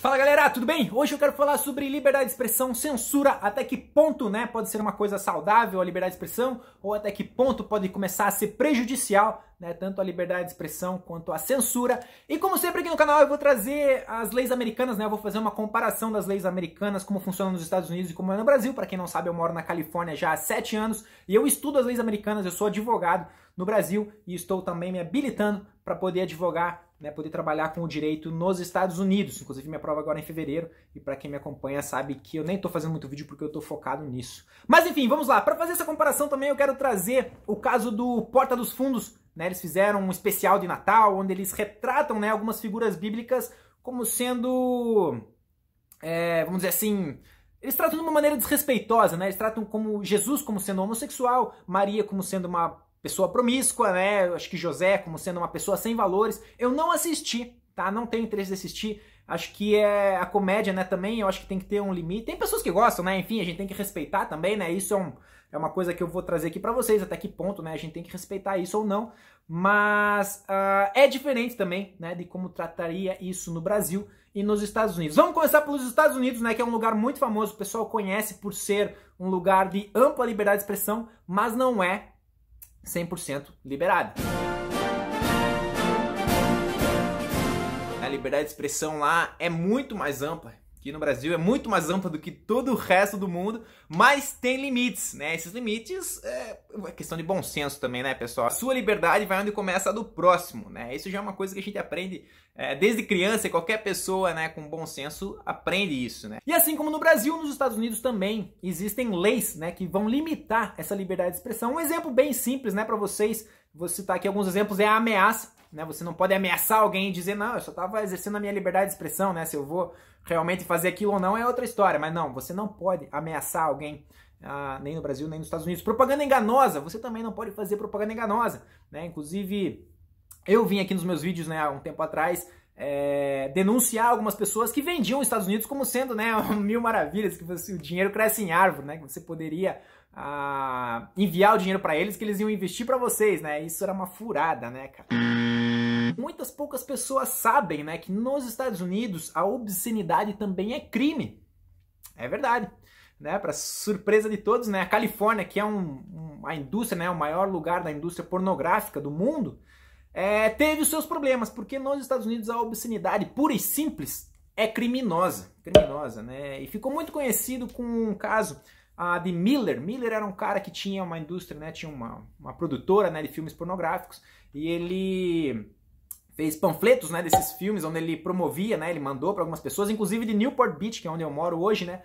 Fala galera, tudo bem? Hoje eu quero falar sobre liberdade de expressão, censura, até que ponto, né, pode ser uma coisa saudável a liberdade de expressão, ou até que ponto pode começar a ser prejudicial, né, tanto a liberdade de expressão quanto a censura. E como sempre aqui no canal eu vou trazer as leis americanas, né, eu vou fazer uma comparação das leis americanas, como funciona nos Estados Unidos e como é no Brasil. Para quem não sabe, eu moro na Califórnia já há sete anos e eu estudo as leis americanas, eu sou advogado no Brasil e estou também me habilitando para poder advogar né, poder trabalhar com o direito nos Estados Unidos. Inclusive, minha prova agora é em fevereiro, e para quem me acompanha sabe que eu nem estou fazendo muito vídeo porque eu estou focado nisso. Mas enfim, vamos lá. Para fazer essa comparação também, eu quero trazer o caso do Porta dos Fundos. Né? Eles fizeram um especial de Natal, onde eles retratam né, algumas figuras bíblicas como sendo, é, vamos dizer assim, eles tratam de uma maneira desrespeitosa, né? Eles tratam como Jesus como sendo homossexual, Maria como sendo uma pessoa promíscua, né? Eu acho que José como sendo uma pessoa sem valores. Eu não assisti, tá? Não tenho interesse de assistir. Acho que é a comédia, né, também, eu acho que tem que ter um limite. Tem pessoas que gostam, né? Enfim, a gente tem que respeitar também, né? Isso é, um, é uma coisa que eu vou trazer aqui para vocês, até que ponto, né? A gente tem que respeitar isso ou não. Mas uh, é diferente também, né, de como trataria isso no Brasil e nos Estados Unidos. Vamos começar pelos Estados Unidos, né, que é um lugar muito famoso, o pessoal conhece por ser um lugar de ampla liberdade de expressão, mas não é 100% liberada. A liberdade de expressão lá é muito mais ampla que no Brasil é muito mais ampla do que todo o resto do mundo, mas tem limites, né? Esses limites é, é questão de bom senso também, né, pessoal? A sua liberdade vai onde começa a do próximo, né? Isso já é uma coisa que a gente aprende é, desde criança e qualquer pessoa, né, com bom senso aprende isso, né? E assim como no Brasil, nos Estados Unidos também existem leis, né, que vão limitar essa liberdade de expressão. Um exemplo bem simples, né, para vocês, vou citar aqui alguns exemplos, é a ameaça né? Você não pode ameaçar alguém e dizer, não, eu só estava exercendo a minha liberdade de expressão, né? Se eu vou realmente fazer aquilo ou não é outra história. Mas não, você não pode ameaçar alguém, ah, nem no Brasil, nem nos Estados Unidos. Propaganda enganosa, você também não pode fazer propaganda enganosa. Né? Inclusive, eu vim aqui nos meus vídeos né, há um tempo atrás é, denunciar algumas pessoas que vendiam os Estados Unidos como sendo né, mil maravilhas, que você, o dinheiro cresce em árvore, né, que você poderia ah, enviar o dinheiro para eles que eles iam investir para vocês. Né? Isso era uma furada, né, cara? Muitas poucas pessoas sabem, né, que nos Estados Unidos a obscenidade também é crime. É verdade. Né, para surpresa de todos, né, a Califórnia, que é um, uma indústria, né, o maior lugar da indústria pornográfica do mundo, é, teve os seus problemas, porque nos Estados Unidos a obscenidade pura e simples é criminosa, criminosa, né, e ficou muito conhecido com um caso a de Miller. Miller era um cara que tinha uma indústria, né, tinha uma, uma produtora, né, de filmes pornográficos, e ele fez panfletos, né, desses filmes onde ele promovia, né, ele mandou para algumas pessoas, inclusive de Newport Beach, que é onde eu moro hoje, né,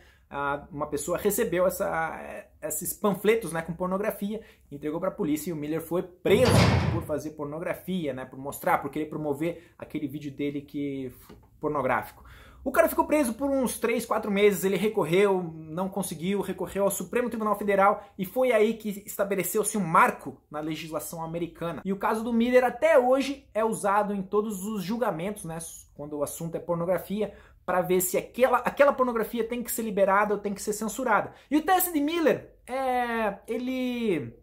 uma pessoa recebeu essa, esses panfletos, né, com pornografia, entregou para a polícia e o Miller foi preso por fazer pornografia, né, por mostrar, por querer promover aquele vídeo dele que pornográfico. O cara ficou preso por uns 3, 4 meses, ele recorreu, não conseguiu, recorreu ao Supremo Tribunal Federal e foi aí que estabeleceu-se um marco na legislação americana. E o caso do Miller até hoje é usado em todos os julgamentos, né, quando o assunto é pornografia, para ver se aquela, aquela pornografia tem que ser liberada ou tem que ser censurada. E o teste de Miller, é, ele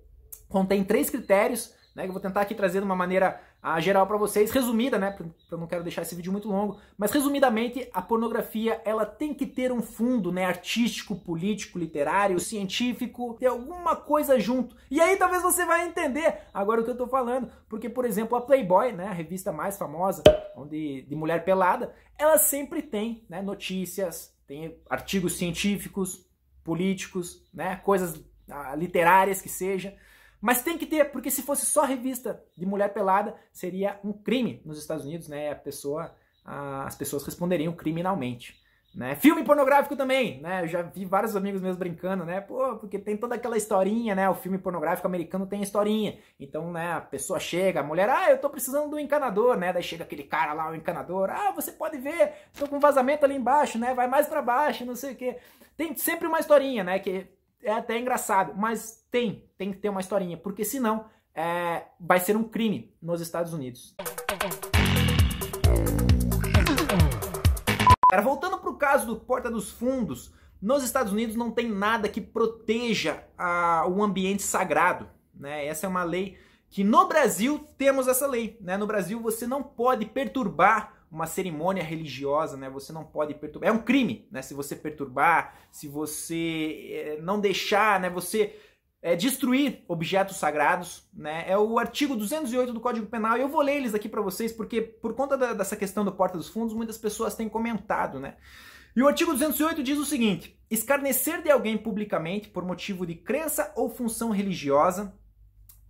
contém três critérios né? Eu vou tentar aqui trazer de uma maneira ah, geral para vocês, resumida, né? Porque eu não quero deixar esse vídeo muito longo, mas resumidamente, a pornografia ela tem que ter um fundo, né? Artístico, político, literário, científico, ter alguma coisa junto. E aí talvez você vai entender agora o que eu tô falando, porque por exemplo a Playboy, né? A revista mais famosa, onde de mulher pelada, ela sempre tem, né? Notícias, tem artigos científicos, políticos, né? Coisas ah, literárias que seja. Mas tem que ter, porque se fosse só revista de mulher pelada, seria um crime nos Estados Unidos, né? A pessoa, a, as pessoas responderiam criminalmente. Né? Filme pornográfico também, né? Eu já vi vários amigos meus brincando, né? Pô, porque tem toda aquela historinha, né? O filme pornográfico americano tem historinha. Então, né, a pessoa chega, a mulher, ah, eu tô precisando do encanador, né? Daí chega aquele cara lá, o encanador, ah, você pode ver, tô com vazamento ali embaixo, né? Vai mais para baixo, não sei o quê. Tem sempre uma historinha, né? Que é até engraçado, mas tem, tem que ter uma historinha, porque senão é, vai ser um crime nos Estados Unidos. Cara, voltando para o caso do Porta dos Fundos, nos Estados Unidos não tem nada que proteja a, o ambiente sagrado. Né? Essa é uma lei que no Brasil temos essa lei. Né? No Brasil você não pode perturbar uma cerimônia religiosa, né? Você não pode perturbar. É um crime, né? Se você perturbar, se você eh, não deixar, né? Você é, destruir objetos sagrados, né? É o artigo 208 do Código Penal. Eu vou ler eles aqui para vocês, porque por conta da, dessa questão do Porta dos Fundos, muitas pessoas têm comentado, né? E o artigo 208 diz o seguinte: escarnecer de alguém publicamente por motivo de crença ou função religiosa.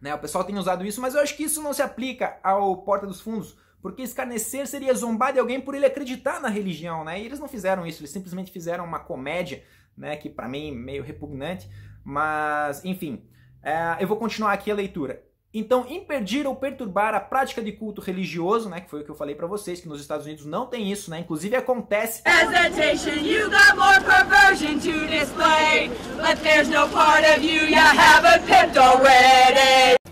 Né? O pessoal tem usado isso, mas eu acho que isso não se aplica ao Porta dos Fundos, porque escarnecer seria zombar de alguém por ele acreditar na religião, né? E eles não fizeram isso, eles simplesmente fizeram uma comédia, né? Que para mim meio repugnante, mas enfim, é, eu vou continuar aqui a leitura. Então, impedir ou perturbar a prática de culto religioso, né, que foi o que eu falei para vocês, que nos Estados Unidos não tem isso, né? Inclusive acontece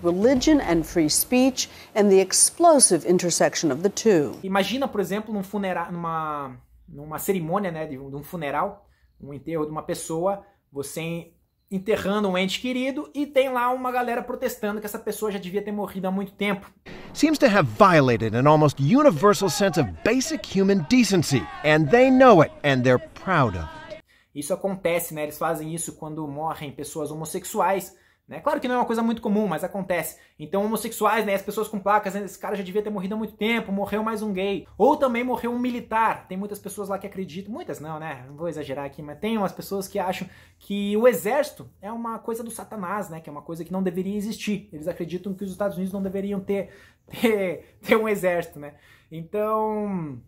religion and free speech and the explosive intersection of the two. Imagina, por exemplo, num funeral, numa, numa cerimônia, né, de um funeral, um enterro de uma pessoa, você enterrando um ente querido e tem lá uma galera protestando que essa pessoa já devia ter morrido há muito tempo. Seems to have violated an almost universal sense of basic human decency, and they know it and they're proud of it. Isso acontece, né? Eles fazem isso quando morrem pessoas homossexuais né? Claro que não é uma coisa muito comum, mas acontece. Então, homossexuais, né? As pessoas com placas, né? esse cara já devia ter morrido há muito tempo, morreu mais um gay. Ou também morreu um militar. Tem muitas pessoas lá que acreditam, muitas não, né? Não vou exagerar aqui, mas tem umas pessoas que acham que o exército é uma coisa do satanás, né? Que é uma coisa que não deveria existir. Eles acreditam que os Estados Unidos não deveriam ter, ter, ter um exército, né? Então.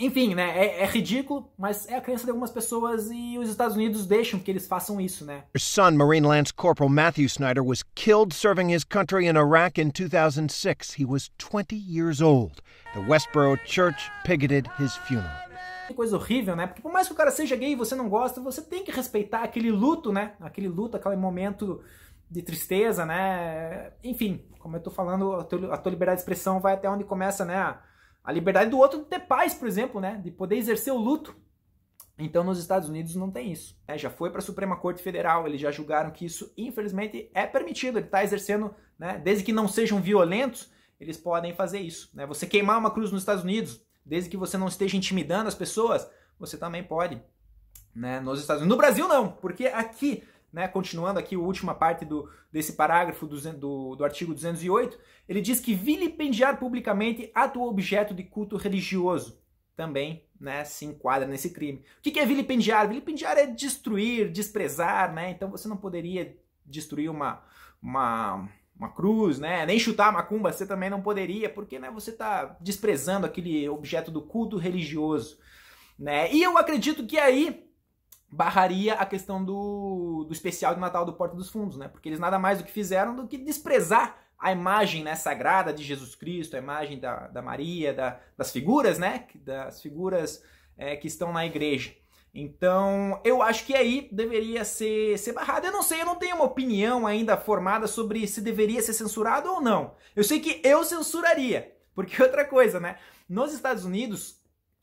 Enfim, né? É, é, ridículo, mas é a crença de algumas pessoas e os Estados Unidos deixam que eles façam isso, né? Her son, Marine Lance Corporal Matthew Snyder, was killed serving his country in Iraq in 2006. He was 20 years old. The Westboro Church picketed his funeral. Que coisa horrível, né? Porque por mais que o cara seja gay e você não gosta, você tem que respeitar aquele luto, né? Aquele luto, aquele momento de tristeza, né? Enfim, como eu tô falando, a tua, a tua liberdade de expressão vai até onde começa, né? a liberdade do outro de ter paz, por exemplo, né? De poder exercer o luto. Então, nos Estados Unidos não tem isso. Né? Já foi para a Suprema Corte Federal, eles já julgaram que isso, infelizmente, é permitido. Ele está exercendo, né? desde que não sejam violentos, eles podem fazer isso. Né? Você queimar uma cruz nos Estados Unidos, desde que você não esteja intimidando as pessoas, você também pode. Né? Nos Estados Unidos. No Brasil, não, porque aqui né, continuando aqui a última parte do, desse parágrafo do, do, do artigo 208, ele diz que vilipendiar publicamente ato ou objeto de culto religioso também né, se enquadra nesse crime. O que é vilipendiar? Vilipendiar é destruir, desprezar, né? Então você não poderia destruir uma, uma, uma cruz, né? Nem chutar a macumba você também não poderia, porque né, você está desprezando aquele objeto do culto religioso. Né? E eu acredito que aí barraria a questão do, do especial de Natal do Porta dos Fundos, né? Porque eles nada mais do que fizeram do que desprezar a imagem né, sagrada de Jesus Cristo, a imagem da, da Maria, da, das figuras, né? Das figuras é, que estão na igreja. Então, eu acho que aí deveria ser, ser barrado. Eu não sei, eu não tenho uma opinião ainda formada sobre se deveria ser censurado ou não. Eu sei que eu censuraria. Porque outra coisa, né? Nos Estados Unidos,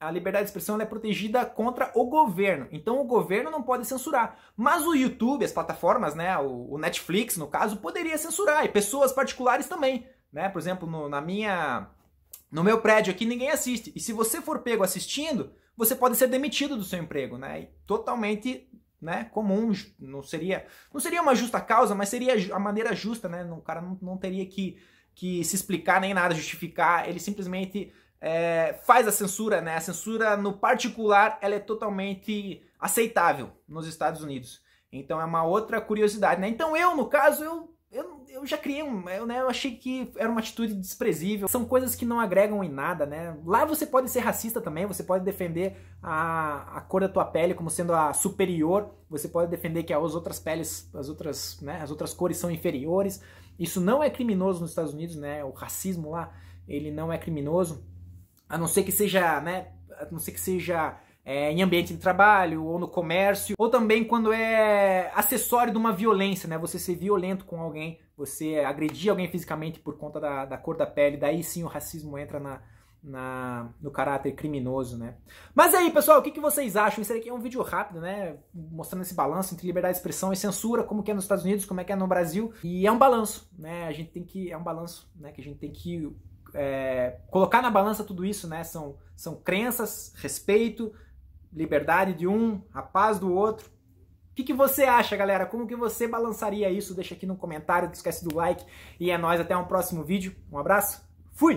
a liberdade de expressão é protegida contra o governo. Então o governo não pode censurar. Mas o YouTube, as plataformas, né, o, o Netflix, no caso, poderia censurar. E pessoas particulares também. Né? Por exemplo, no, na minha. No meu prédio aqui ninguém assiste. E se você for pego assistindo, você pode ser demitido do seu emprego, né? E totalmente né, comum, não seria, não seria uma justa causa, mas seria a maneira justa, né? O cara não, não teria que, que se explicar nem nada, justificar, ele simplesmente é, faz a censura, né? A censura no particular ela é totalmente aceitável nos Estados Unidos. Então é uma outra curiosidade, né? Então eu, no caso, eu, eu, eu já criei um... Eu, né, eu achei que era uma atitude desprezível. São coisas que não agregam em nada, né? Lá você pode ser racista também, você pode defender a, a cor da tua pele como sendo a superior, você pode defender que as outras peles, as outras, né, as outras cores são inferiores. Isso não é criminoso nos Estados Unidos, né? O racismo lá, ele não é criminoso a não ser que seja, né, a não ser que seja é, em ambiente de trabalho ou no comércio, ou também quando é acessório de uma violência, né? Você ser violento com alguém, você agredir alguém fisicamente por conta da, da cor da pele, daí sim o racismo entra na, na, no caráter criminoso, né? Mas aí, pessoal, o que, que vocês acham? Isso aqui é um vídeo rápido, né? Mostrando esse balanço entre liberdade de expressão e censura, como que é nos Estados Unidos, como é que é no Brasil. E é um balanço, né? A gente tem que... é um balanço, né? Que a gente tem que é, colocar na balança tudo isso, né? São, são crenças, respeito, liberdade de um, a paz do outro. O que, que você acha, galera? Como que você balançaria isso? Deixa aqui no comentário, não esquece do like. E é nóis, até um próximo vídeo. Um abraço, fui!